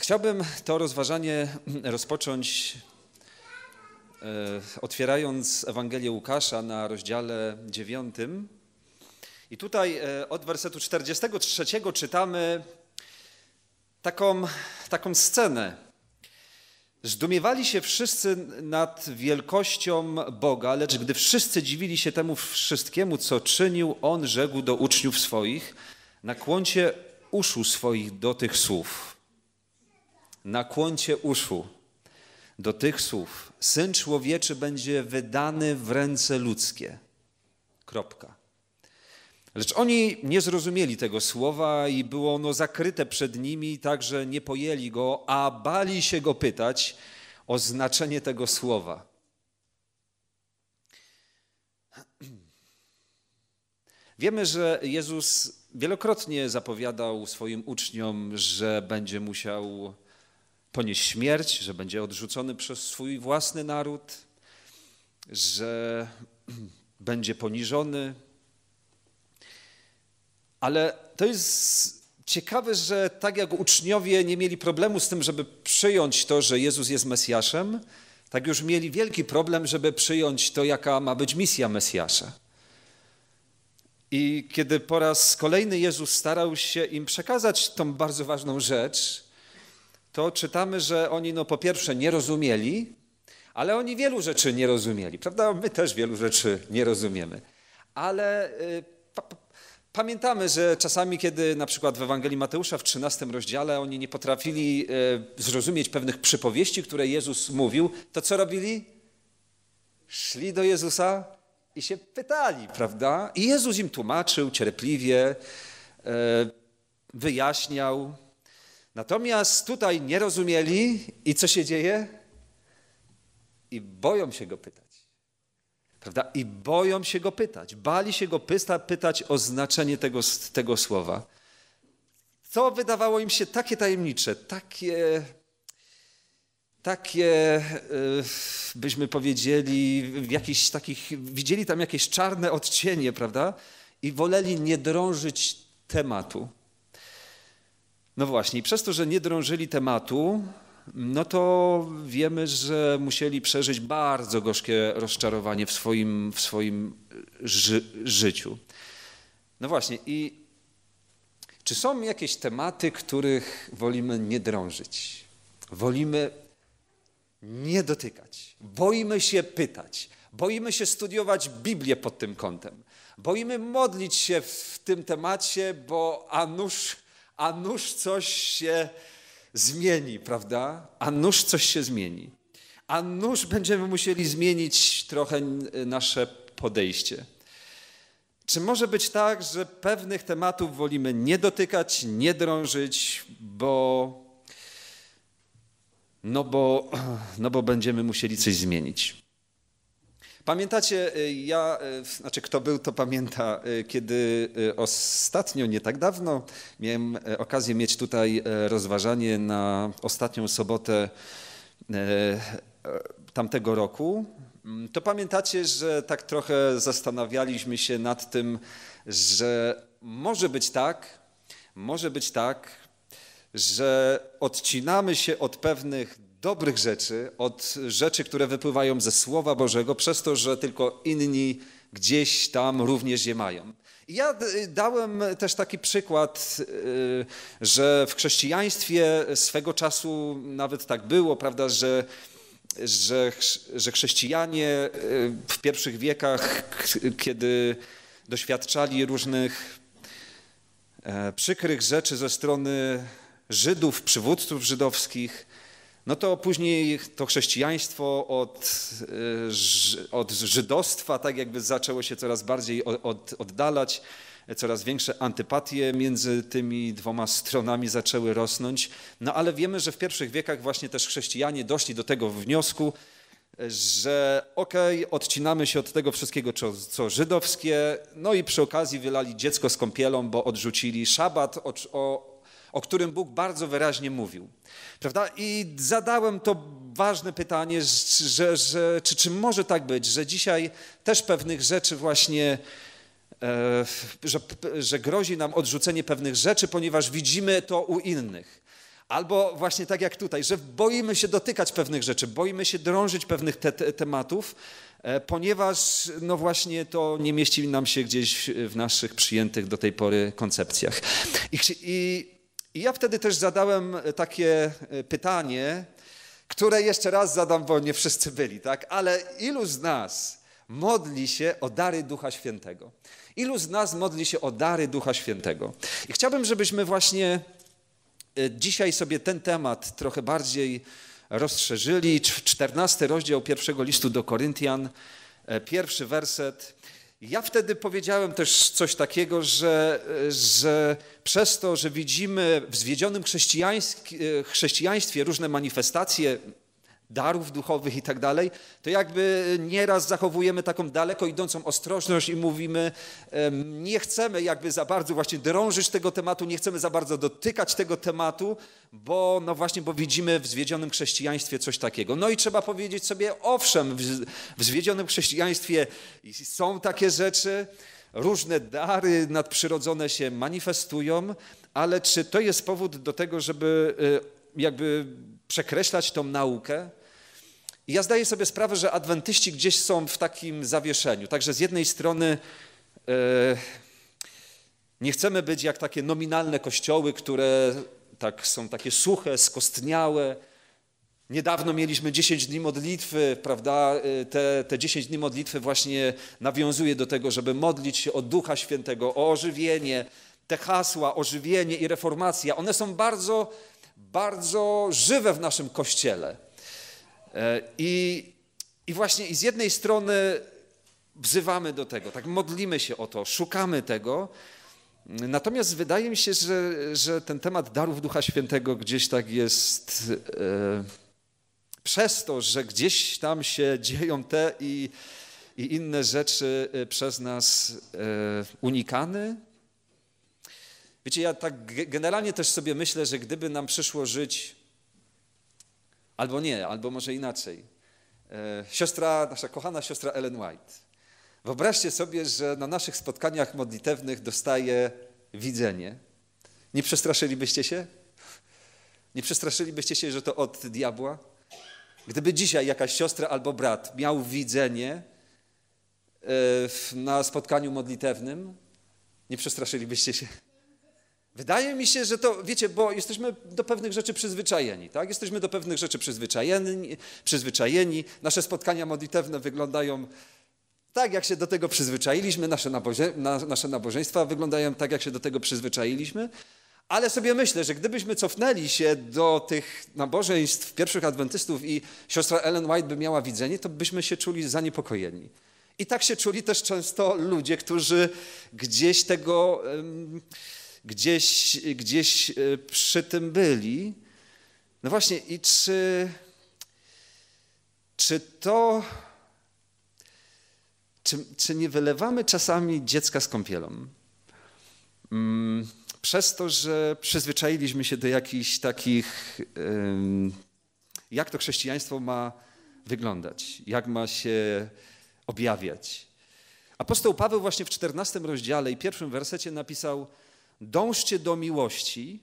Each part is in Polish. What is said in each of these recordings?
Chciałbym to rozważanie rozpocząć e, otwierając Ewangelię Łukasza na rozdziale 9. I tutaj e, od wersetu 43 czytamy taką, taką scenę. Zdumiewali się wszyscy nad wielkością Boga, lecz gdy wszyscy dziwili się temu wszystkiemu, co czynił, on rzekł do uczniów swoich, nakłoncie uszu swoich do tych słów. Na nakłoncie uszu do tych słów. Syn człowieczy będzie wydany w ręce ludzkie. Kropka. Lecz oni nie zrozumieli tego słowa i było ono zakryte przed nimi, tak że nie pojęli go, a bali się go pytać o znaczenie tego słowa. Wiemy, że Jezus wielokrotnie zapowiadał swoim uczniom, że będzie musiał ponieść śmierć, że będzie odrzucony przez swój własny naród, że będzie poniżony. Ale to jest ciekawe, że tak jak uczniowie nie mieli problemu z tym, żeby przyjąć to, że Jezus jest Mesjaszem, tak już mieli wielki problem, żeby przyjąć to, jaka ma być misja Mesjasza. I kiedy po raz kolejny Jezus starał się im przekazać tą bardzo ważną rzecz, to czytamy, że oni no po pierwsze nie rozumieli, ale oni wielu rzeczy nie rozumieli, prawda? My też wielu rzeczy nie rozumiemy. Ale y, pa pamiętamy, że czasami, kiedy na przykład w Ewangelii Mateusza w 13 rozdziale oni nie potrafili y, zrozumieć pewnych przypowieści, które Jezus mówił, to co robili? Szli do Jezusa i się pytali, prawda? I Jezus im tłumaczył cierpliwie, y, wyjaśniał. Natomiast tutaj nie rozumieli i co się dzieje? I boją się go pytać. Prawda? I boją się go pytać. Bali się go pyta, pytać o znaczenie tego, tego słowa. Co wydawało im się takie tajemnicze, takie, takie, y, byśmy powiedzieli, jakichś takich, widzieli tam jakieś czarne odcienie, prawda? I woleli nie drążyć tematu. No właśnie, przez to, że nie drążyli tematu, no to wiemy, że musieli przeżyć bardzo gorzkie rozczarowanie w swoim, w swoim e, ży życiu. No właśnie, i czy są jakieś tematy, których wolimy nie drążyć? Wolimy nie dotykać. Boimy się pytać. Boimy się studiować Biblię pod tym kątem. Boimy modlić się w tym temacie, bo a nuż a nuż coś się zmieni, prawda? A nuż coś się zmieni. A nuż będziemy musieli zmienić trochę y, nasze podejście. Czy może być tak, że pewnych tematów wolimy nie dotykać, nie drążyć, bo no bo, no bo będziemy musieli coś zmienić. Pamiętacie, y, ja, y, znaczy kto był, to pamięta, y, kiedy ostatnio, nie tak dawno, miałem okazję mieć tutaj rozważanie na ostatnią sobotę tamtego roku. Mm, to pamiętacie, że tak trochę zastanawialiśmy się nad tym, że może być tak, może być tak, że odcinamy się od pewnych dobrych rzeczy, od rzeczy, które wypływają ze Słowa Bożego, przez to, że tylko inni gdzieś tam również je mają. ja y, dałem też taki przykład, y, że w chrześcijaństwie swego czasu nawet tak było, prawda, że że, że chrześcijanie y, w pierwszych wiekach, kiedy doświadczali różnych e, przykrych rzeczy ze strony Żydów, przywódców żydowskich, no to później to chrześcijaństwo od, y, od żydostwa tak jakby zaczęło się coraz bardziej od, oddalać, coraz większe antypatie między tymi dwoma stronami zaczęły rosnąć. No ale wiemy, że w pierwszych wiekach właśnie też chrześcijanie doszli do tego wniosku, że okej, okay, odcinamy się od tego wszystkiego, co, co, żydowskie, no i przy okazji wylali dziecko z kąpielą, bo odrzucili szabat, o, o, o którym Bóg bardzo wyraźnie mówił. Prawda? I zadałem to ważne pytanie, że, że, czy, czy może tak być, że dzisiaj też pewnych rzeczy właśnie, e, że, że grozi nam odrzucenie pewnych rzeczy, ponieważ widzimy to u innych. Albo właśnie tak jak tutaj, że boimy się dotykać pewnych rzeczy, boimy się drążyć pewnych te, te, tematów, e, ponieważ no właśnie to nie mieści nam się gdzieś w naszych przyjętych do tej pory koncepcjach. I, i i ja wtedy też zadałem e, takie e, pytanie, które jeszcze raz zadam, bo nie wszyscy byli, tak? Ale ilu z nas modli się o dary Ducha Świętego? Ilu z nas modli się o dary Ducha Świętego? I chciałbym, żebyśmy właśnie e, dzisiaj sobie ten temat trochę bardziej rozszerzyli. 14 rozdział pierwszego listu do Koryntian, pierwszy werset. Ja wtedy powiedziałem też coś takiego, że, że przez to, że widzimy w zwiedzionym e, chrześcijaństwie różne manifestacje darów duchowych i tak dalej, to jakby nieraz zachowujemy taką daleko idącą ostrożność i mówimy, nie chcemy jakby za bardzo właśnie drążyć tego tematu, nie chcemy za bardzo dotykać tego tematu, bo no właśnie, bo widzimy w zwiedzionym chrześcijaństwie coś takiego. No i trzeba powiedzieć sobie, owszem, w zwiedzionym chrześcijaństwie są takie rzeczy, różne dary nadprzyrodzone się manifestują, ale czy to jest powód do tego, żeby y, jakby przekreślać tą naukę? I ja zdaję sobie sprawę, że adwentyści gdzieś są w takim zawieszeniu. Także z jednej strony e, nie chcemy być jak takie nominalne kościoły, które tak, są takie suche, skostniałe. Niedawno mieliśmy 10 dni modlitwy, prawda? E, te, te 10 dni modlitwy właśnie nawiązuje do tego, żeby modlić się o Ducha Świętego, o ożywienie. Te hasła ożywienie i reformacja, one są bardzo, bardzo żywe w naszym kościele. E, I, i właśnie i z jednej strony wzywamy do tego, tak modlimy się o to, szukamy tego. Natomiast wydaje mi się, że, że ten temat darów Ducha Świętego gdzieś tak jest e, przez to, że gdzieś tam się dzieją te i, i inne rzeczy e, przez nas e, unikane. Wiecie, ja tak generalnie też sobie myślę, że gdyby nam przyszło żyć Albo nie, albo może inaczej. E, siostra, nasza kochana siostra Ellen White. Wyobraźcie sobie, że na naszych spotkaniach modlitewnych dostaje widzenie. Nie przestraszylibyście się? Nie przestraszylibyście się, że to od diabła? Gdyby dzisiaj jakaś siostra albo brat miał widzenie e, na spotkaniu modlitewnym, nie przestraszylibyście się? Wydaje mi się, że to, wiecie, bo jesteśmy do pewnych rzeczy przyzwyczajeni, tak? Jesteśmy do pewnych rzeczy przyzwyczajeni, przyzwyczajeni. nasze spotkania modlitewne wyglądają tak, jak się do tego przyzwyczailiśmy, nasze, naboże, na, nasze nabożeństwa wyglądają tak, jak się do tego przyzwyczailiśmy, ale sobie myślę, że gdybyśmy cofnęli się do tych nabożeństw pierwszych adwentystów i siostra Ellen White by miała widzenie, to byśmy się czuli zaniepokojeni. I tak się czuli też często ludzie, którzy gdzieś tego... Um, gdzieś, gdzieś e, przy tym byli. No właśnie, i czy, czy to. Czy, czy nie wylewamy czasami dziecka z kąpielą? Mm, przez to, że przyzwyczailiśmy się do jakichś takich, jak to chrześcijaństwo ma wyglądać, jak ma się objawiać. Apostoł Paweł właśnie w 14 rozdziale i pierwszym wersecie napisał, dążcie do miłości,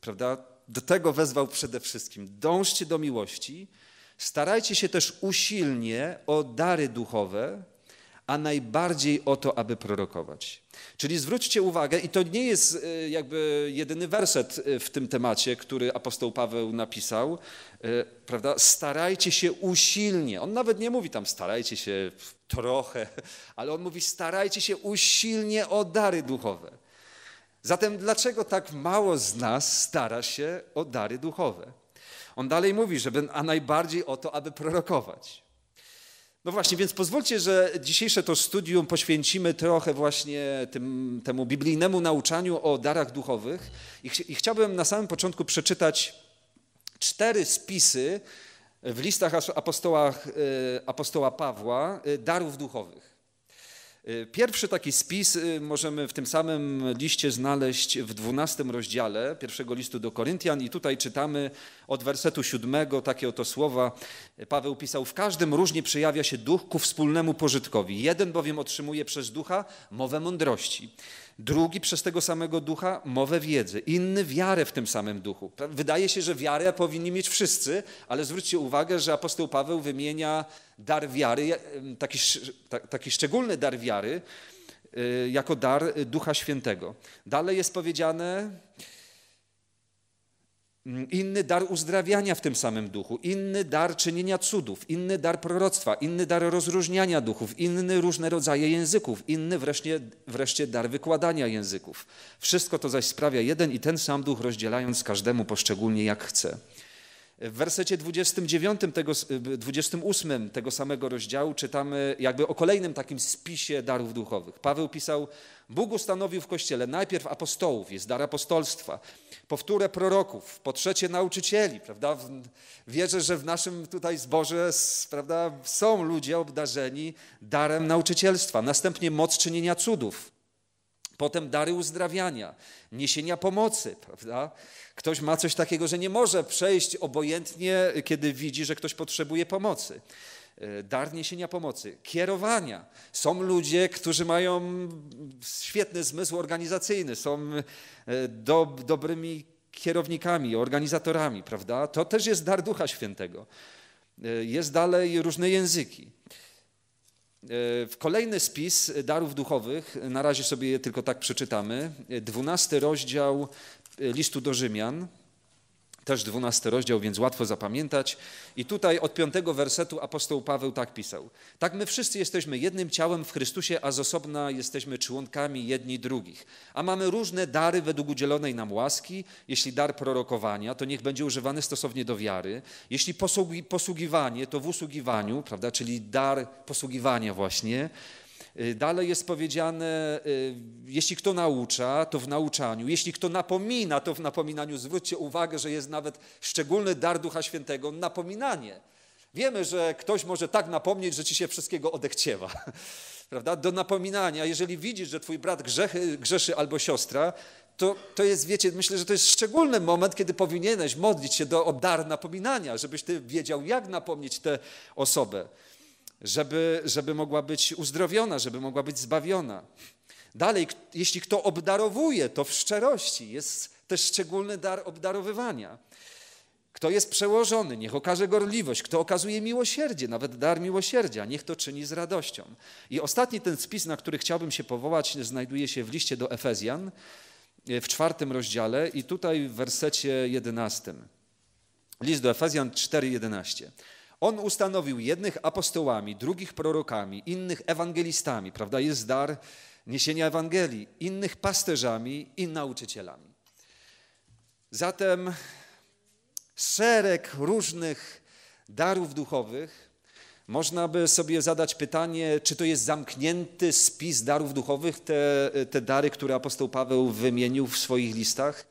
prawda? Do tego wezwał przede wszystkim. Dążcie do miłości, starajcie się też usilnie o dary duchowe, a najbardziej o to, aby prorokować. Czyli zwróćcie uwagę, i to nie jest e, jakby jedyny werset e, w tym temacie, który apostoł Paweł napisał, e, prawda? Starajcie się usilnie. On nawet nie mówi tam starajcie się trochę, ale on mówi starajcie się usilnie o dary duchowe. Zatem dlaczego tak mało z nas stara się o dary duchowe? On dalej mówi, że a najbardziej o to, aby prorokować. No właśnie, więc pozwólcie, że dzisiejsze to studium poświęcimy trochę właśnie tym, temu biblijnemu nauczaniu o darach duchowych. I, ch i chciałbym na samym początku przeczytać cztery spisy w listach apostoła, y, apostoła Pawła y, darów duchowych. Y, pierwszy taki spis y, możemy w tym samym liście znaleźć w 12 rozdziale pierwszego listu do Koryntian i tutaj czytamy od wersetu 7 takie oto słowa. Paweł pisał, w każdym różnie przejawia się duch ku wspólnemu pożytkowi. Jeden bowiem otrzymuje przez ducha mowę mądrości drugi przez tego samego ducha mowę wiedzy, inny wiarę w tym samym duchu. Wydaje się, że wiarę powinni mieć wszyscy, ale zwróćcie uwagę, że apostoł Paweł wymienia dar wiary, taki, taki szczególny dar wiary, y, jako dar Ducha Świętego. Dalej jest powiedziane, Mm, inny dar uzdrawiania w tym samym duchu, inny dar czynienia cudów, inny dar proroctwa, inny dar rozróżniania duchów, inny różne rodzaje języków, inny wreszcie, wreszcie dar wykładania języków. Wszystko to zaś sprawia jeden i ten sam duch, rozdzielając każdemu poszczególnie jak chce. W wersecie 29, tego, 28 y, tego samego rozdziału czytamy jakby o kolejnym takim spisie darów duchowych. Paweł pisał, Bóg ustanowił w Kościele najpierw apostołów, jest dar apostolstwa, powtórę proroków, po trzecie nauczycieli, prawda? Wierzę, że w naszym tutaj zborze prawda, są ludzie obdarzeni darem nauczycielstwa, następnie moc czynienia cudów, Potem dary uzdrawiania, niesienia pomocy, prawda? Ktoś ma coś takiego, że nie może przejść obojętnie, kiedy widzi, że ktoś potrzebuje pomocy. E, dar niesienia pomocy, kierowania. Są ludzie, którzy mają świetny zmysł organizacyjny, są e, dobrymi kierownikami, organizatorami, prawda? To też jest dar Ducha Świętego. E, jest dalej różne języki. W kolejny spis darów duchowych, na razie sobie je tylko tak przeczytamy, 12 rozdział listu do Rzymian, też 12 rozdział, więc łatwo zapamiętać. I tutaj od piątego wersetu apostoł Paweł tak pisał. Tak my wszyscy jesteśmy jednym ciałem w Chrystusie, a z osobna jesteśmy członkami jedni drugich. A mamy różne dary według udzielonej nam łaski. Jeśli dar prorokowania, to niech będzie używany stosownie do wiary. Jeśli posługi, posługiwanie, to w usługiwaniu, prawda, czyli dar posługiwania właśnie. Y, dalej jest powiedziane, y, jeśli kto naucza, to w nauczaniu, jeśli kto napomina, to w napominaniu. Zwróćcie uwagę, że jest nawet szczególny dar Ducha Świętego napominanie. Wiemy, że ktoś może tak napomnieć, że ci się wszystkiego odechciewa. Prawda? Do napominania, jeżeli widzisz, że twój brat grzechy, grzeszy albo siostra, to, to jest, wiecie, myślę, że to jest szczególny moment, kiedy powinieneś modlić się do, o dar napominania, żebyś ty wiedział, jak napomnieć tę osobę żeby, żeby mogła być uzdrowiona, żeby mogła być zbawiona. Dalej, jeśli kto obdarowuje, to w szczerości jest też szczególny dar obdarowywania. Kto jest przełożony, niech okaże gorliwość, kto okazuje miłosierdzie, nawet dar miłosierdzia, niech to czyni z radością. I ostatni ten spis, na który chciałbym się powołać, znajduje się w liście do Efezjan e, w czwartym rozdziale i tutaj w wersecie jedenastym. List do Efezjan 4:11. On ustanowił jednych apostołami, drugich prorokami, innych ewangelistami, prawda? Jest dar niesienia Ewangelii, innych pasterzami i nauczycielami. Zatem szereg różnych darów duchowych. Można by sobie zadać pytanie, czy to jest zamknięty spis darów duchowych, te, te dary, które apostoł Paweł wymienił w swoich listach?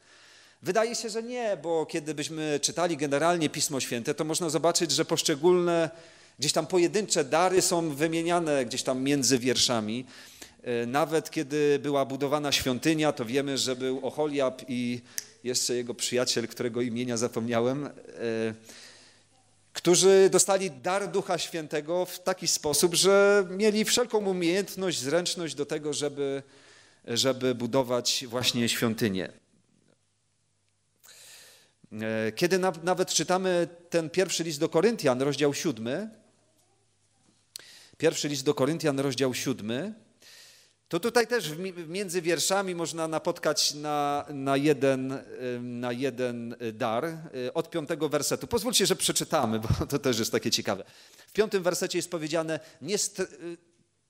Wydaje się, że nie, bo kiedy byśmy czytali generalnie Pismo Święte, to można zobaczyć, że poszczególne, gdzieś tam pojedyncze dary są wymieniane gdzieś tam między wierszami. E, nawet kiedy była budowana świątynia, to wiemy, że był Oholiab i jeszcze jego przyjaciel, którego imienia zapomniałem, e, którzy dostali dar Ducha Świętego w taki sposób, że mieli wszelką umiejętność, zręczność do tego, żeby, żeby budować właśnie świątynię. E, kiedy nawet czytamy ten pierwszy list do Koryntian, rozdział siódmy, pierwszy list do Koryntian, rozdział siódmy, to tutaj też między wierszami można napotkać na, na, jeden, na jeden e, dar e, od piątego wersetu. Pozwólcie, że przeczytamy, bo to też jest takie ciekawe. W piątym wersecie jest powiedziane, nie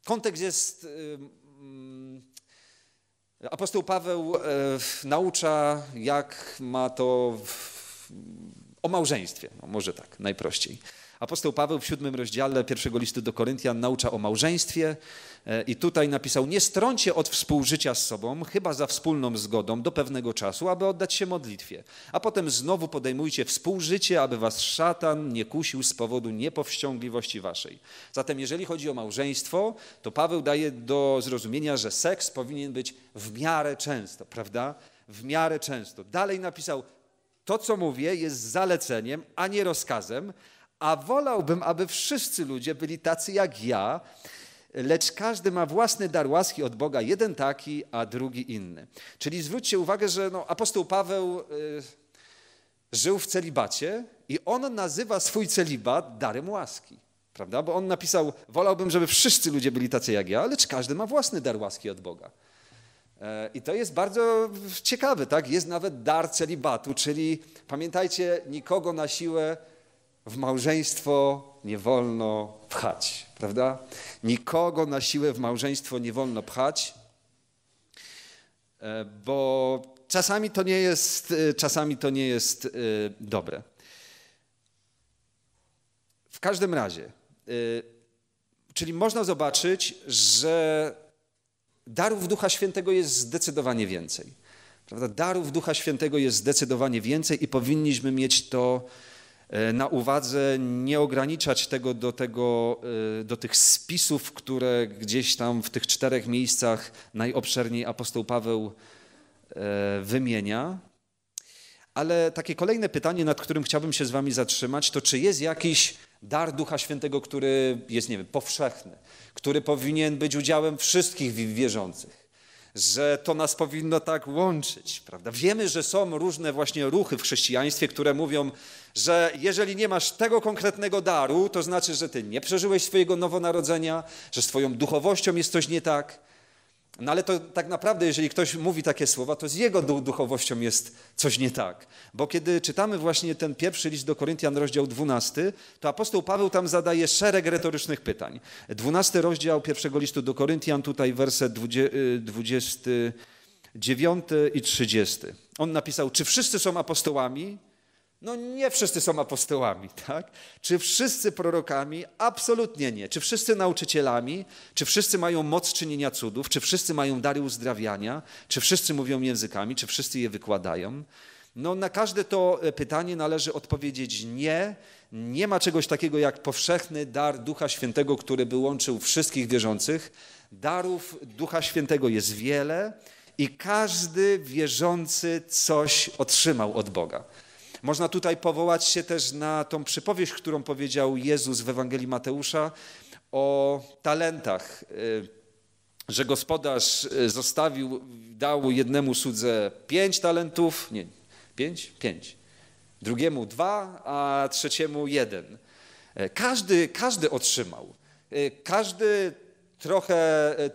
kontekst jest Apostoł Paweł e, naucza, jak ma to w, o małżeństwie. No, może tak, najprościej. Apostoł Paweł w siódmym rozdziale pierwszego listu do Koryntian naucza o małżeństwie e, i tutaj napisał: Nie strąćcie od współżycia z sobą, chyba za wspólną zgodą do pewnego czasu, aby oddać się modlitwie. A potem znowu podejmujcie współżycie, aby was szatan nie kusił z powodu niepowściągliwości waszej. Zatem, jeżeli chodzi o małżeństwo, to Paweł daje do zrozumienia, że seks powinien być w miarę często, prawda? W miarę często. Dalej napisał: To, co mówię, jest zaleceniem, a nie rozkazem a wolałbym, aby wszyscy ludzie byli tacy jak ja, lecz każdy ma własny dar łaski od Boga, jeden taki, a drugi inny. Czyli zwróćcie uwagę, że no, apostoł Paweł y, żył w celibacie i on nazywa swój celibat darem łaski. Prawda? Bo on napisał, wolałbym, żeby wszyscy ludzie byli tacy jak ja, lecz każdy ma własny dar łaski od Boga. E, I to jest bardzo ciekawe, tak? Jest nawet dar celibatu, czyli pamiętajcie, nikogo na siłę w małżeństwo nie wolno pchać, prawda? Nikogo na siłę w małżeństwo nie wolno pchać, e, bo czasami to nie jest, e, czasami to nie jest e, dobre. W każdym razie, czyli można zobaczyć, że darów Ducha Świętego jest zdecydowanie więcej. Prawda? Darów Ducha Świętego jest zdecydowanie więcej i powinniśmy mieć to E, na uwadze nie ograniczać tego do, tego e, do tych spisów, które gdzieś tam w tych czterech miejscach najobszerniej apostoł Paweł e, wymienia. Ale takie kolejne pytanie, nad którym chciałbym się z Wami zatrzymać, to czy jest jakiś dar Ducha Świętego, który jest, nie wiem, powszechny, który powinien być udziałem wszystkich wierzących? że to nas powinno tak łączyć, prawda? Wiemy, że są różne właśnie ruchy w chrześcijaństwie, które mówią, że jeżeli nie masz tego konkretnego daru, to znaczy, że ty nie przeżyłeś swojego nowonarodzenia, że swoją duchowością jest coś nie tak, no ale to tak naprawdę, jeżeli ktoś mówi takie słowa, to z jego duchowością jest coś nie tak. Bo kiedy czytamy właśnie ten pierwszy list do Koryntian, rozdział 12, to apostoł Paweł tam zadaje szereg retorycznych pytań. 12 rozdział pierwszego listu do Koryntian, tutaj werset 29 y, i 30. On napisał, czy wszyscy są apostołami? No nie wszyscy są apostołami, tak? Czy wszyscy prorokami? Absolutnie nie. Czy wszyscy nauczycielami? Czy wszyscy mają moc czynienia cudów? Czy wszyscy mają dary uzdrawiania? Czy wszyscy mówią językami? Czy wszyscy je wykładają? No na każde to e, pytanie należy odpowiedzieć nie. Nie ma czegoś takiego jak powszechny dar Ducha Świętego, który by łączył wszystkich wierzących. Darów Ducha Świętego jest wiele i każdy wierzący coś otrzymał od Boga. Można tutaj powołać się też na tą przypowieść, którą powiedział Jezus w Ewangelii Mateusza o talentach, y, że gospodarz y, zostawił, dał jednemu słudze pięć talentów, nie, pięć? Pięć. Drugiemu dwa, a trzeciemu jeden. E, każdy, każdy otrzymał. E, każdy trochę,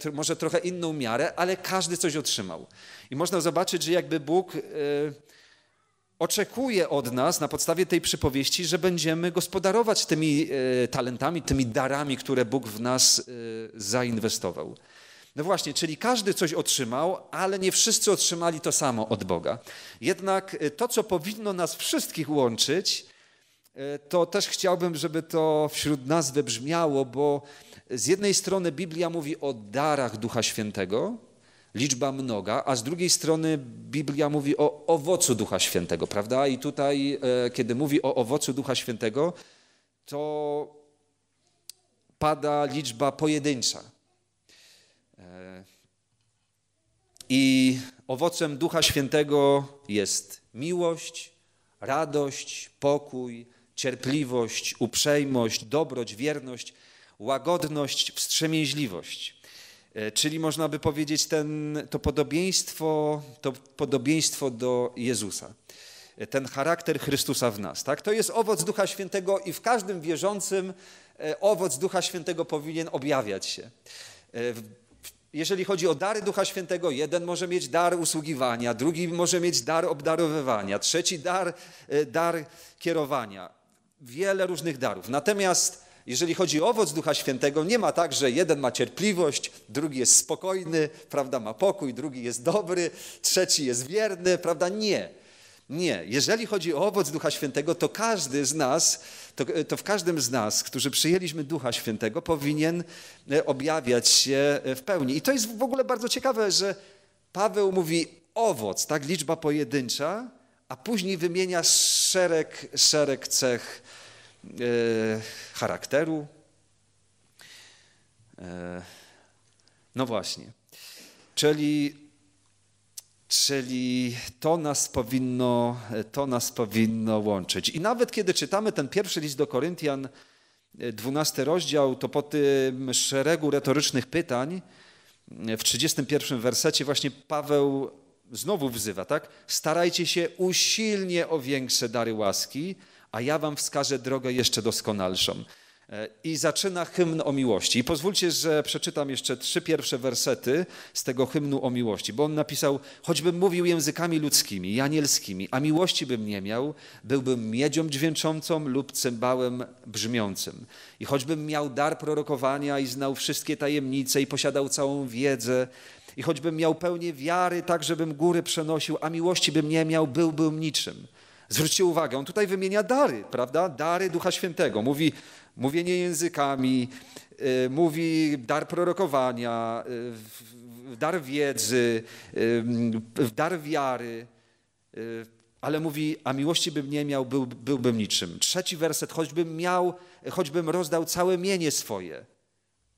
e, może trochę inną miarę, ale każdy coś otrzymał. I można zobaczyć, że jakby Bóg oczekuje od nas na podstawie tej przypowieści, że będziemy gospodarować tymi e, talentami, tymi darami, które Bóg w nas e, zainwestował. No właśnie, czyli każdy coś otrzymał, ale nie wszyscy otrzymali to samo od Boga. Jednak e, to, co powinno nas wszystkich łączyć, to też chciałbym, żeby to wśród nas wybrzmiało, bo z jednej strony Biblia mówi o darach Ducha Świętego, liczba mnoga, a z drugiej strony Biblia mówi o owocu Ducha Świętego, prawda? I tutaj, e, kiedy mówi o owocu Ducha Świętego, to pada liczba pojedyncza. E, I owocem Ducha Świętego jest miłość, radość, pokój, cierpliwość, uprzejmość, dobroć, wierność, łagodność, wstrzemięźliwość. E, czyli można by powiedzieć ten, to, podobieństwo, to podobieństwo do Jezusa. E, ten charakter Chrystusa w nas. Tak? To jest owoc Ducha Świętego i w każdym wierzącym e, owoc Ducha Świętego powinien objawiać się. Jeżeli chodzi o dary Ducha Świętego, jeden może mieć dar usługiwania, drugi może mieć dar obdarowywania, trzeci dar, dar kierowania. Wiele różnych darów. Natomiast jeżeli chodzi o owoc Ducha Świętego, nie ma tak, że jeden ma cierpliwość, drugi jest spokojny, prawda, ma pokój, drugi jest dobry, trzeci jest wierny, prawda? Nie. Nie. Jeżeli chodzi o owoc Ducha Świętego, to każdy z nas, to, to w każdym z nas, którzy przyjęliśmy Ducha Świętego, powinien e, objawiać się e, w pełni. I to jest w ogóle bardzo ciekawe, że Paweł mówi owoc, tak, liczba pojedyncza, a później wymienia szereg, szereg cech E, charakteru. E, no właśnie. Czyli, czyli to, nas powinno, to nas powinno łączyć. I nawet kiedy czytamy ten pierwszy list do Koryntian, 12 e, rozdział, to po tym szeregu retorycznych pytań, w 31 wersecie właśnie Paweł znowu wzywa, tak? Starajcie się usilnie o większe dary łaski, a ja wam wskażę drogę jeszcze doskonalszą. E, I zaczyna hymn o miłości. I pozwólcie, że przeczytam jeszcze trzy pierwsze wersety z tego hymnu o miłości, bo on napisał: Choćbym mówił językami ludzkimi i anielskimi, a miłości bym nie miał, byłbym miedzią dźwięczącą lub cymbałem brzmiącym. I choćbym miał dar prorokowania i znał wszystkie tajemnice i posiadał całą wiedzę, i choćbym miał pełnię wiary, tak żebym góry przenosił, a miłości bym nie miał, byłbym niczym. Zwróćcie uwagę, on tutaj wymienia dary, prawda? Dary Ducha Świętego. Mówi mówienie językami, y, mówi dar prorokowania, y, dar wiedzy, y, dar wiary, ale mówi, a miłości bym nie miał, był, byłbym niczym. Trzeci werset, choćbym miał, choćbym rozdał całe mienie swoje.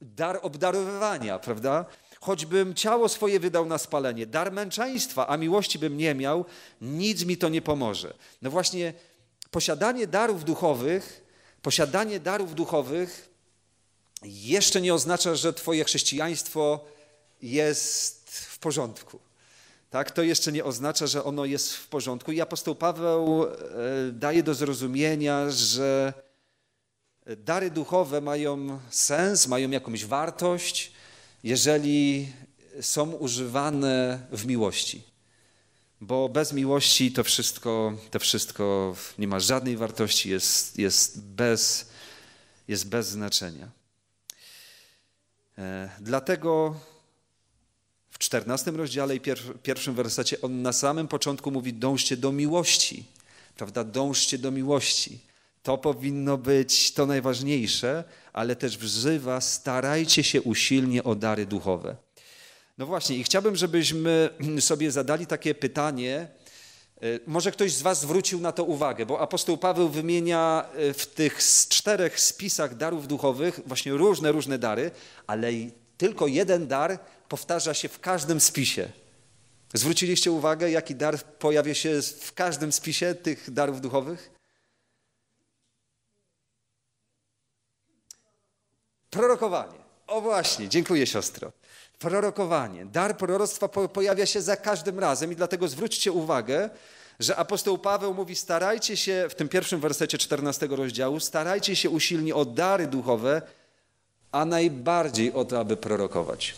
Dar obdarowywania, prawda? choćbym ciało swoje wydał na spalenie, dar męczeństwa, a miłości bym nie miał, nic mi to nie pomoże. No właśnie posiadanie darów duchowych, posiadanie darów duchowych jeszcze nie oznacza, że twoje chrześcijaństwo jest w porządku. Tak, to jeszcze nie oznacza, że ono jest w porządku. I apostoł Paweł e, daje do zrozumienia, że dary duchowe mają sens, mają jakąś wartość, jeżeli są używane w miłości. Bo bez miłości to wszystko, to wszystko nie ma żadnej wartości, jest, jest, bez, jest bez znaczenia. E, dlatego w czternastym rozdziale i pierwszym wersecie on na samym początku mówi: dążcie do miłości, prawda? Dążcie do miłości. To powinno być to najważniejsze, ale też wzywa, starajcie się usilnie o dary duchowe. No właśnie, i chciałbym, żebyśmy sobie zadali takie pytanie. E, może ktoś z Was zwrócił na to uwagę, bo apostoł Paweł wymienia e, w tych czterech spisach darów duchowych właśnie różne, różne dary, ale tylko jeden dar powtarza się w każdym spisie. Zwróciliście uwagę, jaki dar pojawia się w każdym spisie tych darów duchowych? Prorokowanie. O właśnie, dziękuję siostro. Prorokowanie. Dar proroctwa pojawia się za każdym razem i dlatego zwróćcie uwagę, że apostoł Paweł mówi: starajcie się, w tym pierwszym wersecie 14 rozdziału, starajcie się usilnie o dary duchowe, a najbardziej o to, aby prorokować.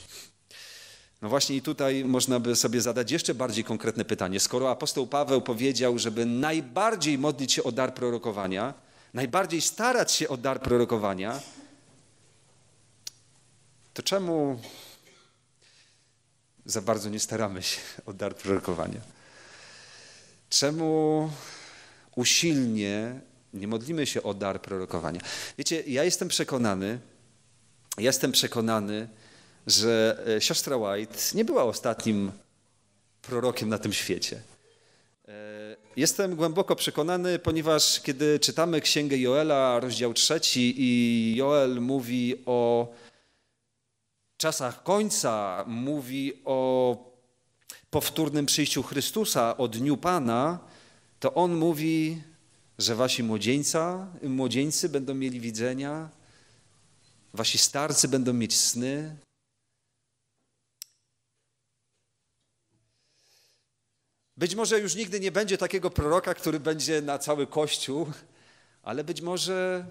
No właśnie i tutaj można by sobie zadać jeszcze bardziej konkretne pytanie. Skoro apostoł Paweł powiedział, żeby najbardziej modlić się o dar prorokowania, najbardziej starać się o dar prorokowania, to czemu za bardzo nie staramy się o dar prorokowania? Czemu usilnie nie modlimy się o dar prorokowania? Wiecie, ja jestem przekonany, jestem przekonany, że e, siostra White nie była ostatnim prorokiem na tym świecie. E, jestem głęboko przekonany, ponieważ kiedy czytamy Księgę Joela, rozdział trzeci i Joel mówi o czasach końca mówi o powtórnym przyjściu Chrystusa, o dniu Pana, to on mówi, że wasi młodzieńca, młodzieńcy będą mieli widzenia, wasi starcy będą mieć sny. Być może już nigdy nie będzie takiego proroka, który będzie na cały Kościół, ale być może,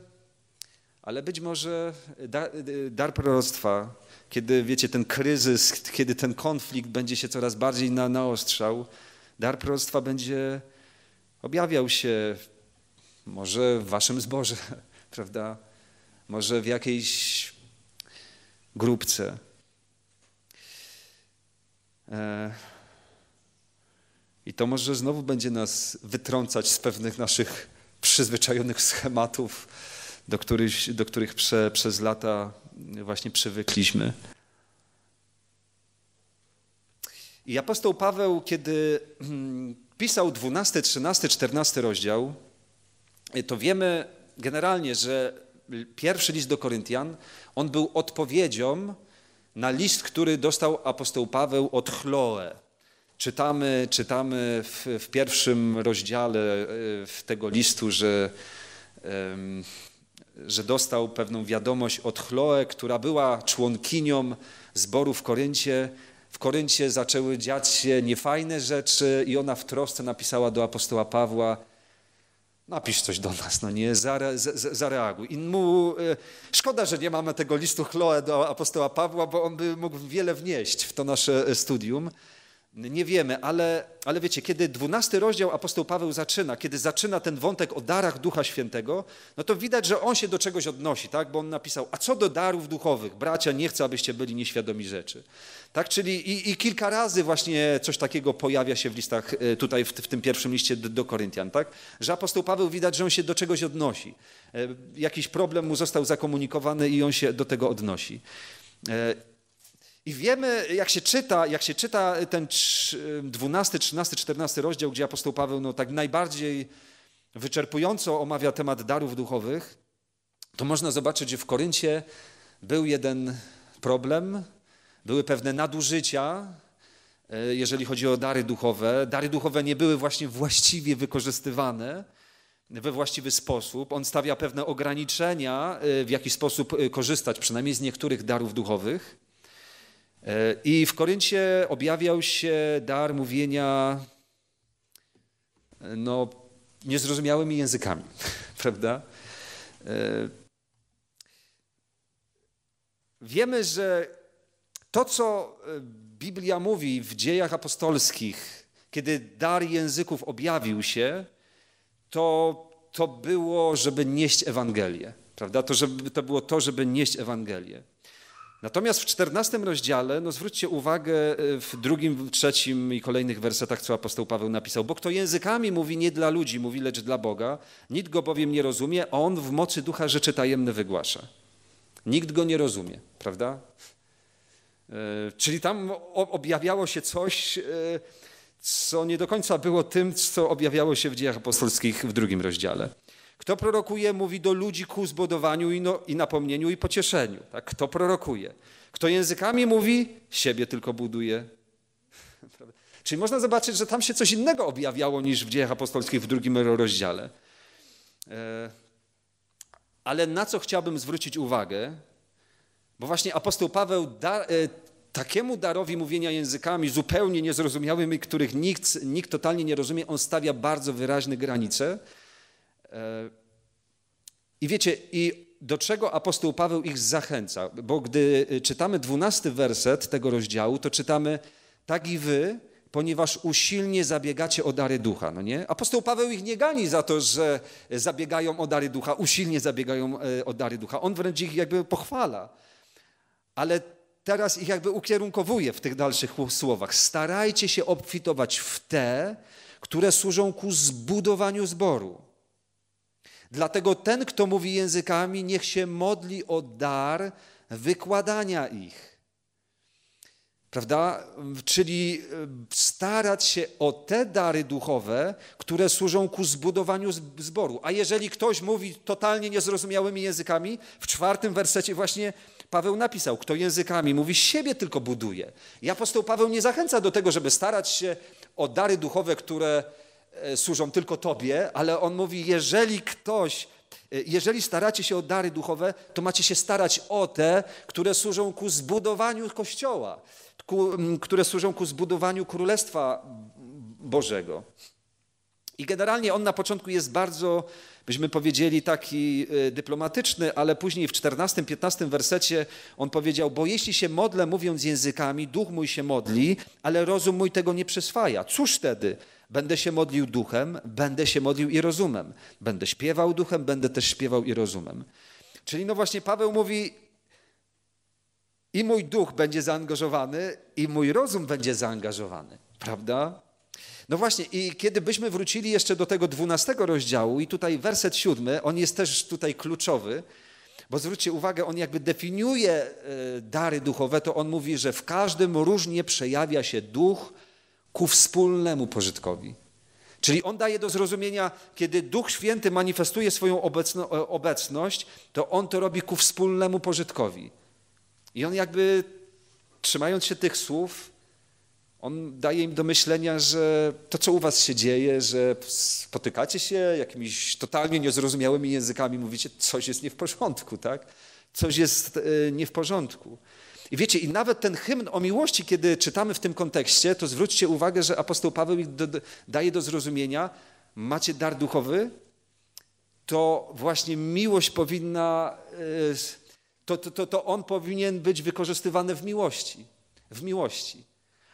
ale być może dar, dar proroctwa kiedy wiecie, ten kryzys, kiedy ten konflikt będzie się coraz bardziej na, naostrzał, dar proroctwa będzie objawiał się może w waszym zborze, prawda? Może w jakiejś grupce. E, I to może znowu będzie nas wytrącać z pewnych naszych przyzwyczajonych schematów, do których, do których prze, przez lata właśnie przywykliśmy. I apostoł Paweł, kiedy hmm, pisał 12, 13, 14 rozdział, to wiemy generalnie, że pierwszy list do Koryntian, on był odpowiedzią na list, który dostał apostoł Paweł od Chloe. Czytamy, czytamy w, w pierwszym rozdziale y, w tego listu, że że dostał pewną wiadomość od Chloe, która była członkinią zboru w Koryncie. W Koryncie zaczęły dziać się niefajne rzeczy i ona w trosce napisała do apostoła Pawła, napisz coś do nas, no nie, zare, zareaguj. I mu, y, szkoda, że nie mamy tego listu Chloe do apostoła Pawła, bo on by mógł wiele wnieść w to nasze y, studium, nie wiemy, ale, ale wiecie, kiedy dwunasty rozdział apostoł Paweł zaczyna, kiedy zaczyna ten wątek o darach Ducha Świętego, no to widać, że on się do czegoś odnosi, tak? bo on napisał, a co do darów duchowych, bracia, nie chcę, abyście byli nieświadomi rzeczy. Tak? Czyli i, i kilka razy właśnie coś takiego pojawia się w listach, e, tutaj w, w tym pierwszym liście do, do Koryntian, tak? że apostoł Paweł widać, że on się do czegoś odnosi. E, jakiś problem mu został zakomunikowany i on się do tego odnosi. E, i wiemy, jak się czyta, jak się czyta ten 12, 13, 14 rozdział, gdzie apostoł Paweł no, tak najbardziej wyczerpująco omawia temat darów duchowych, to można zobaczyć, że w Koryncie był jeden problem, były pewne nadużycia, e, jeżeli chodzi o dary duchowe. Dary duchowe nie były właśnie właściwie wykorzystywane we właściwy sposób. On stawia pewne ograniczenia, e, w jaki sposób e, korzystać przynajmniej z niektórych darów duchowych. E, I w Koryncie objawiał się dar mówienia no, niezrozumiałymi językami, prawda? E, wiemy, że to, co e, Biblia mówi w dziejach apostolskich, kiedy dar języków objawił się, to, to było, żeby nieść Ewangelię. Prawda? To, żeby, to było to, żeby nieść Ewangelię. Natomiast w czternastym rozdziale, no zwróćcie uwagę, e, w drugim, trzecim i kolejnych wersetach, co apostoł Paweł napisał, bo kto językami mówi nie dla ludzi, mówi lecz dla Boga, nikt go bowiem nie rozumie, a on w mocy ducha rzeczy tajemne wygłasza. Nikt go nie rozumie, prawda? E, czyli tam objawiało się coś, e, co nie do końca było tym, co objawiało się w dziejach apostolskich w drugim rozdziale. Kto prorokuje, mówi do ludzi ku zbudowaniu i, no, i napomnieniu i pocieszeniu. Tak? Kto prorokuje? Kto językami mówi, siebie tylko buduje. Czyli można zobaczyć, że tam się coś innego objawiało niż w dziejach apostolskich w drugim rozdziale. E, ale na co chciałbym zwrócić uwagę, bo właśnie apostoł Paweł da, e, takiemu darowi mówienia językami zupełnie niezrozumiałymi, których nikt, nikt totalnie nie rozumie, on stawia bardzo wyraźne granice. E, I wiecie, i do czego apostoł Paweł ich zachęca? Bo gdy y, czytamy dwunasty werset tego rozdziału, to czytamy tak i wy, ponieważ usilnie zabiegacie o dary ducha, no nie? Apostoł Paweł ich nie gani za to, że zabiegają o dary ducha, usilnie zabiegają e, o dary ducha. On wręcz ich jakby pochwala. Ale teraz ich jakby ukierunkowuje w tych dalszych słowach. Starajcie się obfitować w te, które służą ku zbudowaniu zboru. Dlatego ten, kto mówi językami, niech się modli o dar wykładania ich. Prawda? Czyli e, starać się o te dary duchowe, które służą ku zbudowaniu zboru. A jeżeli ktoś mówi totalnie niezrozumiałymi językami, w czwartym wersecie właśnie Paweł napisał, kto językami mówi, siebie tylko buduje. I apostoł Paweł nie zachęca do tego, żeby starać się o dary duchowe, które E, służą tylko Tobie, ale on mówi, jeżeli ktoś, e, jeżeli staracie się o dary duchowe, to macie się starać o te, które służą ku zbudowaniu Kościoła, ku, które służą ku zbudowaniu Królestwa Bożego. I generalnie on na początku jest bardzo, byśmy powiedzieli, taki e, dyplomatyczny, ale później w 14-15 wersecie on powiedział: Bo jeśli się modlę mówiąc językami, duch mój się modli, ale rozum mój tego nie przyswaja. Cóż wtedy? Będę się modlił duchem, będę się modlił i rozumem. Będę śpiewał duchem, będę też śpiewał i rozumem. Czyli no właśnie Paweł mówi, i mój duch będzie zaangażowany, i mój rozum będzie zaangażowany, prawda? No właśnie, i kiedy byśmy wrócili jeszcze do tego dwunastego rozdziału, i tutaj werset siódmy, on jest też tutaj kluczowy, bo zwróćcie uwagę, on jakby definiuje e, dary duchowe, to on mówi, że w każdym różnie przejawia się duch ku wspólnemu pożytkowi. Czyli on daje do zrozumienia, kiedy Duch Święty manifestuje swoją obecno, e, obecność, to on to robi ku wspólnemu pożytkowi. I on jakby, trzymając się tych słów, on daje im do myślenia, że to, co u was się dzieje, że spotykacie się jakimiś totalnie niezrozumiałymi językami, mówicie, coś jest nie w porządku, tak? Coś jest e, nie w porządku. I wiecie, i nawet ten hymn o miłości, kiedy czytamy w tym kontekście, to zwróćcie uwagę, że apostoł Paweł daje do zrozumienia, macie dar duchowy, to właśnie miłość powinna, e, to, to, to, to on powinien być wykorzystywany w miłości. W miłości.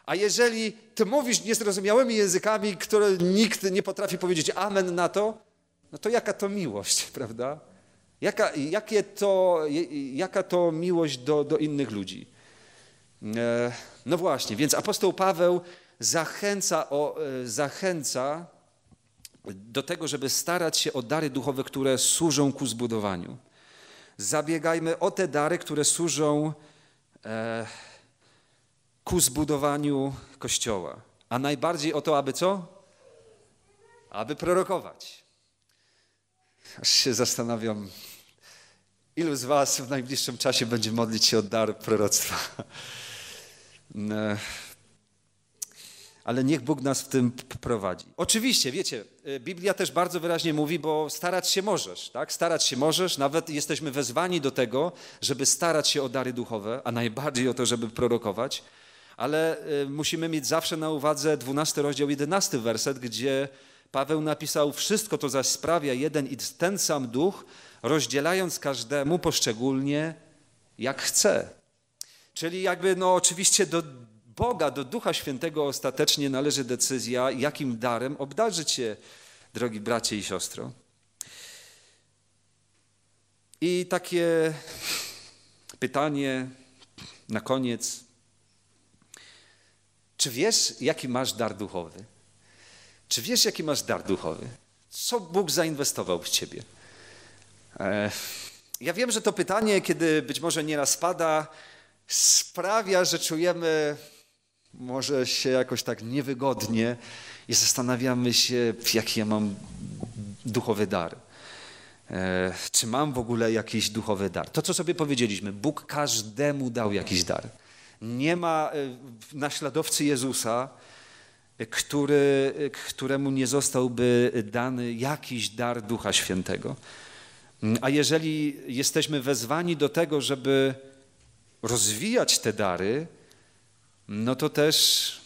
A jeżeli ty mówisz niezrozumiałymi językami, które nikt nie potrafi powiedzieć amen na to, no to jaka to miłość, prawda? Jaka, jakie to, jaka to miłość do, do innych ludzi? E, no właśnie, więc apostoł Paweł zachęca, o, e, zachęca do tego, żeby starać się o dary duchowe, które służą ku zbudowaniu. Zabiegajmy o te dary, które służą e, ku zbudowaniu Kościoła. A najbardziej o to, aby co? Aby prorokować. Aż się zastanawiam, Ilu z Was w najbliższym czasie będzie modlić się o dar proroctwa? No. Ale niech Bóg nas w tym prowadzi. Oczywiście, wiecie, y, Biblia też bardzo wyraźnie mówi, bo starać się możesz, tak? Starać się możesz, nawet jesteśmy wezwani do tego, żeby starać się o dary duchowe, a najbardziej o to, żeby prorokować, ale y, musimy mieć zawsze na uwadze 12 rozdział, 11 werset, gdzie Paweł napisał: Wszystko to zaś sprawia jeden i ten sam duch, rozdzielając każdemu poszczególnie jak chce. Czyli jakby, no oczywiście do Boga, do Ducha Świętego ostatecznie należy decyzja, jakim darem obdarzy cię, drogi bracie i siostro. I takie pytanie na koniec. Czy wiesz, jaki masz dar duchowy? Czy wiesz, jaki masz dar duchowy? Co Bóg zainwestował w ciebie? Ja wiem, że to pytanie, kiedy być może nieraz pada, sprawia, że czujemy może się jakoś tak niewygodnie i zastanawiamy się, jaki ja mam duchowy dar. Czy mam w ogóle jakiś duchowy dar? To, co sobie powiedzieliśmy, Bóg każdemu dał jakiś dar. Nie ma e, naśladowcy Jezusa, e, który, e, któremu nie zostałby dany jakiś dar Ducha Świętego. Mm, a jeżeli jesteśmy wezwani do tego, żeby rozwijać te dary, no to też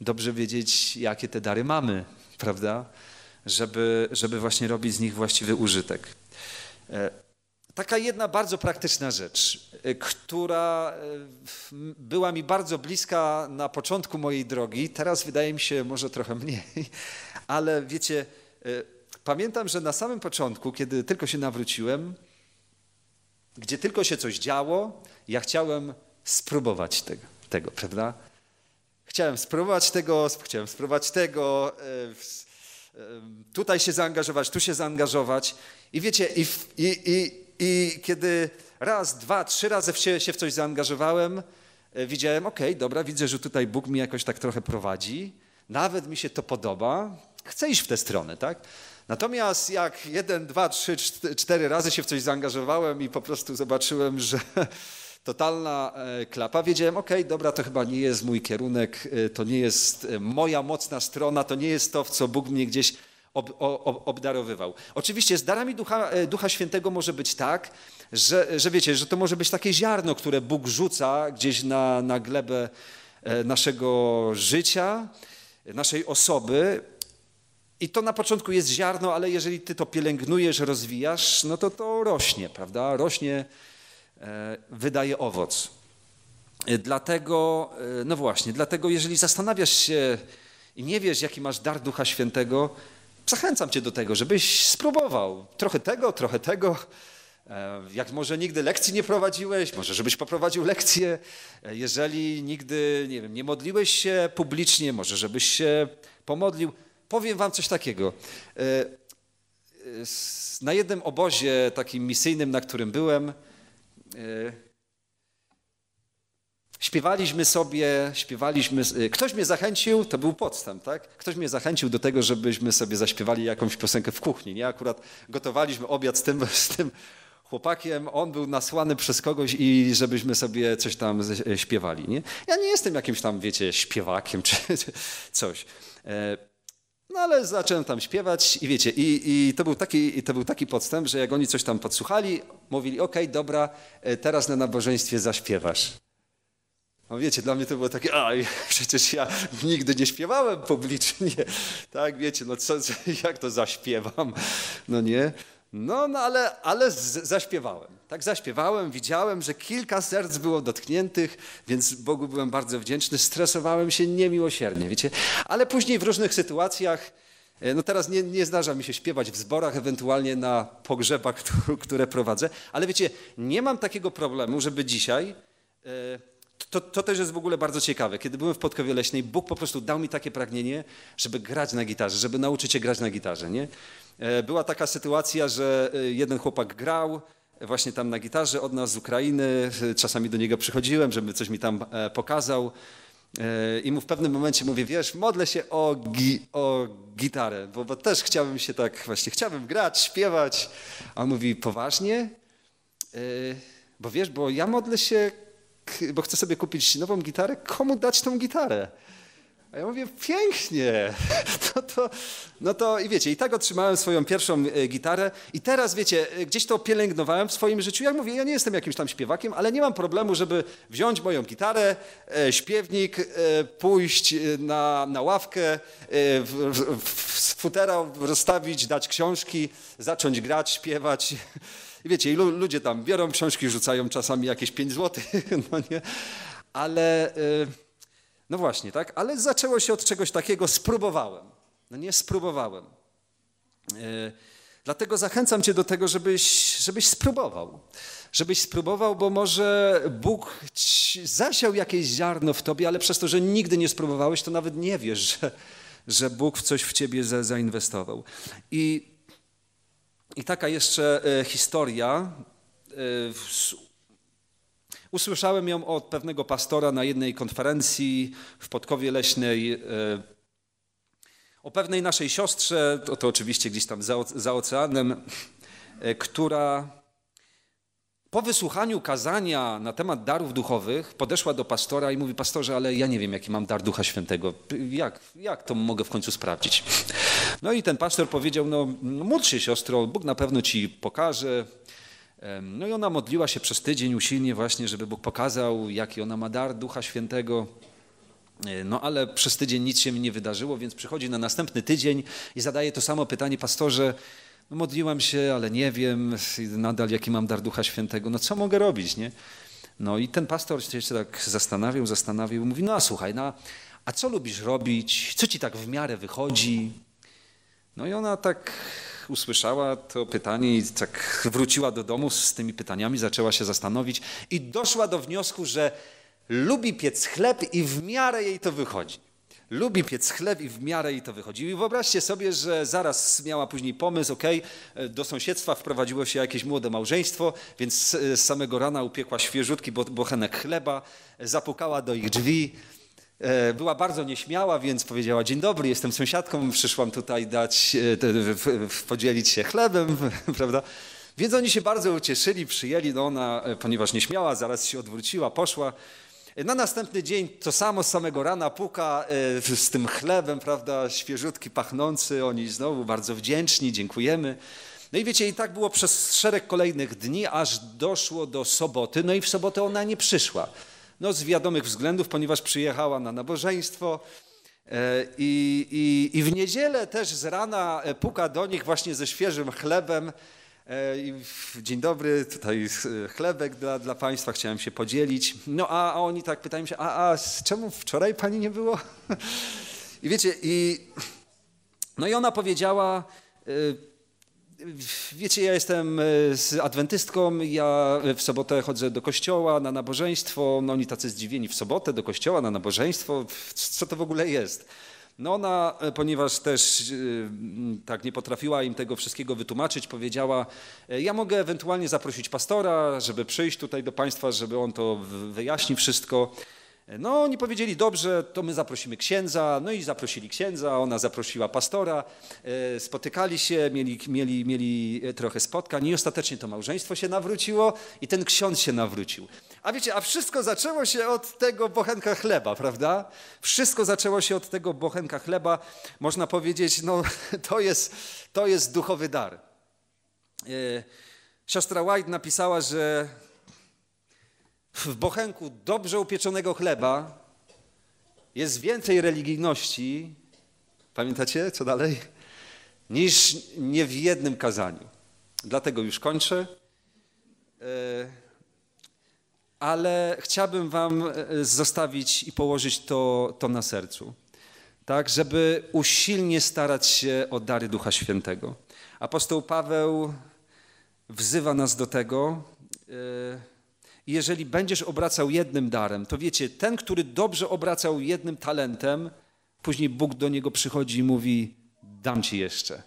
dobrze wiedzieć, jakie te dary mamy, prawda? Żeby, żeby właśnie robić z nich właściwy użytek. E, taka jedna bardzo praktyczna rzecz, e, która e, była mi bardzo bliska na początku mojej drogi, teraz wydaje mi się może trochę mniej, ale wiecie, pamiętam, że na samym początku, kiedy tylko się nawróciłem, gdzie tylko się coś działo, ja chciałem spróbować tego, tego prawda? Chciałem spróbować tego, chciałem spróbować tego, e, e, tutaj się zaangażować, tu się zaangażować. I wiecie, i, i, i, i kiedy raz, dwa, trzy razy się, się w coś zaangażowałem, e, widziałem, okej, okay, dobra, widzę, że tutaj Bóg mi jakoś tak trochę prowadzi, nawet mi się to podoba, chcę iść w tę stronę, tak? Natomiast jak jeden, dwa, trzy, cztery razy się w coś zaangażowałem i po prostu zobaczyłem, że totalna e, klapa, wiedziałem, ok, dobra, to chyba nie jest mój kierunek, e, to nie jest e, moja mocna strona, to nie jest to, w co Bóg mnie gdzieś ob, ob, obdarowywał. Oczywiście z darami Ducha, Ducha Świętego może być tak, że, że wiecie, że to może być takie ziarno, które Bóg rzuca gdzieś na, na glebę naszego życia, naszej osoby, i to na początku jest ziarno, ale jeżeli ty to pielęgnujesz, rozwijasz, no to to rośnie, prawda? Rośnie, e, wydaje owoc. E, dlatego, e, no właśnie, dlatego jeżeli zastanawiasz się i nie wiesz, jaki masz dar Ducha Świętego, zachęcam cię do tego, żebyś spróbował trochę tego, trochę tego. Jak może nigdy lekcji nie prowadziłeś, może żebyś poprowadził lekcję. Jeżeli nigdy, nie wiem, nie modliłeś się publicznie, może żebyś się pomodlił. Powiem wam coś takiego. E, e, na jednym obozie takim misyjnym, na którym byłem, e, Śpiewaliśmy sobie, śpiewaliśmy. Ktoś mnie zachęcił, to był podstęp, tak? Ktoś mnie zachęcił do tego, żebyśmy sobie zaśpiewali jakąś piosenkę w kuchni. Nie, akurat gotowaliśmy obiad z tym, z tym chłopakiem, on był nasłany przez kogoś i żebyśmy sobie coś tam śpiewali. Nie? Ja nie jestem jakimś tam, wiecie, śpiewakiem czy, czy coś. No ale zacząłem tam śpiewać i wiecie, i, i, to, był taki, i to był taki podstęp, że jak oni coś tam podsłuchali, mówili, okej, okay, dobra, e, teraz na nabożeństwie zaśpiewasz. No wiecie, dla mnie to było takie, a przecież ja nigdy nie śpiewałem publicznie, tak, wiecie, no co, jak to zaśpiewam, no nie. No, no ale, ale zaśpiewałem. Tak zaśpiewałem, widziałem, że kilka serc było dotkniętych, więc Bogu byłem bardzo wdzięczny. Stresowałem się niemiłosiernie, wiecie. Ale później w różnych sytuacjach, e, no teraz nie, nie zdarza mi się śpiewać w zborach, ewentualnie na pogrzebach, które prowadzę, ale wiecie, nie mam takiego problemu, żeby dzisiaj e, to, to też jest w ogóle bardzo ciekawe. Kiedy byłem w Podkowie Leśnej, Bóg po prostu dał mi takie pragnienie, żeby grać na gitarze, żeby nauczyć się grać na gitarze. Nie? E, była taka sytuacja, że e, jeden chłopak grał właśnie tam na gitarze od nas z Ukrainy. E, czasami do niego przychodziłem, żeby coś mi tam pokazał. I mu w pewnym momencie mówię, wiesz, modlę się o, gi o gitarę, bo, bo też chciałbym się tak właśnie, chciałbym grać, śpiewać. A on mówi, poważnie? Bo wiesz, bo ja modlę się bo chcę sobie kupić nową gitarę, komu dać tą gitarę? A ja mówię, pięknie, to, no to, no to i wiecie, i tak otrzymałem swoją pierwszą e, gitarę i teraz wiecie, e, gdzieś to pielęgnowałem w swoim życiu. Jak mówię, ja nie jestem jakimś tam śpiewakiem, ale nie mam problemu, żeby wziąć moją gitarę, e, śpiewnik, pójść na, na ławkę, w, w, w, futera rozstawić, dać książki, zacząć grać, śpiewać. I wiecie, i ludzie tam biorą książki, rzucają czasami jakieś 5 zł, no nie? Ale, y, no właśnie, tak? Ale zaczęło się od czegoś takiego, spróbowałem. No nie, spróbowałem. Y, dlatego zachęcam Cię do tego, żebyś, żebyś spróbował. Żebyś spróbował, bo może Bóg zasiał jakieś ziarno w Tobie, ale przez to, że nigdy nie spróbowałeś, to nawet nie wiesz, że, że Bóg w coś w Ciebie zainwestował. I i taka jeszcze e, historia. E, usłyszałem ją od pewnego pastora na jednej konferencji w Podkowie Leśnej. E, o pewnej naszej siostrze, to, to oczywiście gdzieś tam za, za oceanem, która po wysłuchaniu kazania na temat darów duchowych podeszła do pastora i mówi: Pastorze, ale ja nie wiem, jaki mam dar Ducha Świętego. Jak, jak to mogę w końcu sprawdzić? No i ten pastor powiedział: No, no módl się, siostro, Bóg na pewno ci pokaże. No i ona modliła się przez tydzień usilnie, właśnie, żeby Bóg pokazał, jaki ona ma dar Ducha Świętego. E, no ale przez tydzień nic się mi nie wydarzyło, więc przychodzi na następny tydzień i zadaje to samo pytanie pastorze modliłam się, ale nie wiem nadal, jaki mam dar Ducha Świętego. No co mogę robić, nie? No i ten pastor się jeszcze tak zastanawiał, zastanawiał. Mówi, no a słuchaj, no, a co lubisz robić? Co ci tak w miarę wychodzi? No i ona tak usłyszała to pytanie i tak wróciła do domu z tymi pytaniami, zaczęła się zastanowić i doszła do wniosku, że lubi piec chleb i w miarę jej to wychodzi lubi piec chleb i w miarę i to wychodzi. I wyobraźcie sobie, że zaraz miała później pomysł, ok, e, do sąsiedztwa wprowadziło się jakieś młode małżeństwo, więc e, z samego rana upiekła świeżutki bochenek chleba, zapukała do ich drzwi. E, była bardzo nieśmiała, więc powiedziała: Dzień dobry, jestem sąsiadką, przyszłam tutaj dać, podzielić się chlebem, prawda? Więc oni się bardzo ucieszyli, przyjęli. No ona, ponieważ nieśmiała, zaraz się odwróciła, poszła. Na następny dzień to samo z samego rana puka e, z tym chlebem, prawda, świeżutki, pachnący. Oni znowu bardzo wdzięczni, dziękujemy. No i wiecie, i tak było przez szereg kolejnych dni, aż doszło do soboty. No i w sobotę ona nie przyszła. No z wiadomych względów, ponieważ przyjechała na nabożeństwo. E, I, i, I w niedzielę też z rana e, puka do nich właśnie ze świeżym chlebem. E, dzień dobry, tutaj e, chlebek dla, dla Państwa, chciałem się podzielić. No a, a oni tak pytają się, a, a czemu wczoraj Pani nie było? I wiecie, i, no i ona powiedziała, e, wiecie, ja jestem adwentystką, ja w sobotę chodzę do kościoła na nabożeństwo, no oni tacy zdziwieni, w sobotę do kościoła na nabożeństwo, co to w ogóle jest? No ona, e, ponieważ też e, tak nie potrafiła im tego wszystkiego wytłumaczyć, powiedziała, e, ja mogę ewentualnie zaprosić pastora, żeby przyjść tutaj do państwa, żeby on to wyjaśnił wszystko. No oni powiedzieli, dobrze, to my zaprosimy księdza, no i zaprosili księdza, ona zaprosiła pastora, spotykali się, mieli, mieli, mieli trochę spotkań i ostatecznie to małżeństwo się nawróciło i ten ksiądz się nawrócił. A wiecie, a wszystko zaczęło się od tego bochenka chleba, prawda? Wszystko zaczęło się od tego bochenka chleba. Można powiedzieć, no to jest, to jest duchowy dar. E, siostra White napisała, że w bochenku dobrze upieczonego chleba jest więcej religijności, pamiętacie co dalej, niż nie w jednym kazaniu. Dlatego już kończę. E, ale chciałbym Wam e, zostawić i położyć to, to na sercu, tak, żeby usilnie starać się o dary Ducha Świętego. Apostoł Paweł wzywa nas do tego. E, jeżeli będziesz obracał jednym darem, to wiecie, ten, który dobrze obracał jednym talentem, później Bóg do niego przychodzi i mówi: Dam ci jeszcze.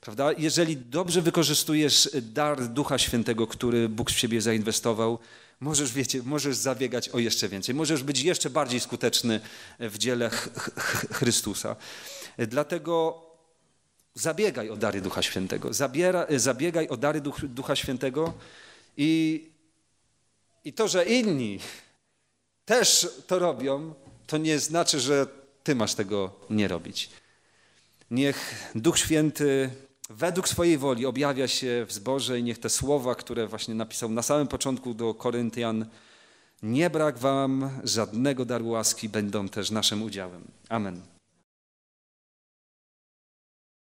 Prawda? Jeżeli dobrze wykorzystujesz dar Ducha Świętego, który Bóg w siebie zainwestował, Możesz, wiecie, możesz zabiegać o jeszcze więcej, możesz być jeszcze bardziej skuteczny w dziele ch ch Chrystusa. Dlatego zabiegaj o dary Ducha Świętego, Zabiera, zabiegaj o dary Duch, Ducha Świętego i, i to, że inni też to robią, to nie znaczy, że ty masz tego nie robić. Niech Duch Święty według swojej woli objawia się w zboże i niech te słowa, które właśnie napisał na samym początku do Koryntian, nie brak wam żadnego daru łaski, będą też naszym udziałem. Amen.